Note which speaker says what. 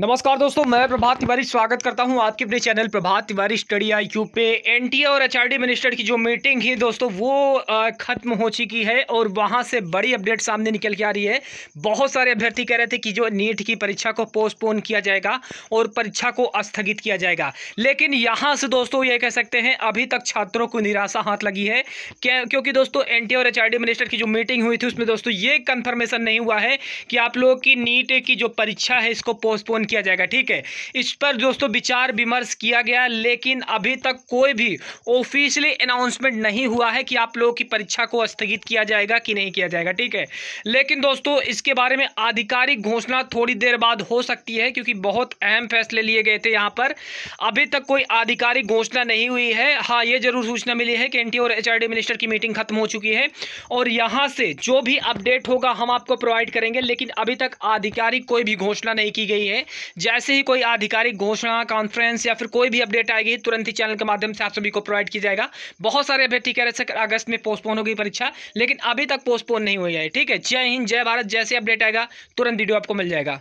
Speaker 1: नमस्कार दोस्तों मैं प्रभात तिवारी स्वागत करता हूं आपके अपने channel Prabhat Tiwari study I Q पे एनटीए और एचआरडी मिनिस्टर की जो मीटिंग है दोस्तों वो ख़त्म हो चुकी है और वहां से बड़ी अपडेट सामने निकल के आ रही है बहुत सारे अभ्यर्थी कह रहे थे कि जो नीट की परीक्षा को पोस्टपोन किया जाएगा और परीक्षा को स्थगित किया जाएगा लेकिन यहाँ से दोस्तों ये कह सकते हैं अभी तक छात्रों को निराशा हाथ लगी है क्योंकि दोस्तों एन और एच मिनिस्टर की जो मीटिंग हुई थी उसमें दोस्तों ये कन्फर्मेशन नहीं हुआ है कि आप लोग की नीट की जो परीक्षा है इसको पोस्टपोन किया जाएगा ठीक है इस पर दोस्तों विचार विमर्श किया गया लेकिन अभी तक कोई भी ऑफिशियली अनाउंसमेंट नहीं हुआ है कि आप लोगों की परीक्षा को स्थगित किया जाएगा कि नहीं किया जाएगा ठीक है लेकिन दोस्तों इसके बारे में आधिकारिक घोषणा थोड़ी देर बाद हो सकती है क्योंकि बहुत अहम फैसले लिए गए थे यहाँ पर अभी तक कोई आधिकारिक घोषणा नहीं हुई है हाँ ये जरूर सूचना मिली है कि एन और एचआरडी मिनिस्टर की मीटिंग खत्म हो चुकी है और यहाँ से जो भी अपडेट होगा हम आपको प्रोवाइड करेंगे लेकिन अभी तक आधिकारिक कोई भी घोषणा नहीं की गई है जैसे ही कोई आधिकारिक घोषणा कॉन्फ्रेंस या फिर कोई भी अपडेट आएगी तुरंत ही चैनल के माध्यम से आप सभी को प्रोवाइड किया जाएगा बहुत सारे अभ्यर्थी कह रहे थे अगस्त में पोस्टपोन होगी परीक्षा लेकिन अभी तक पोस्टपोन नहीं हुई है ठीक है जय हिंद जय भारत जैसे अपडेट आएगा तुरंत वीडियो आपको मिल जाएगा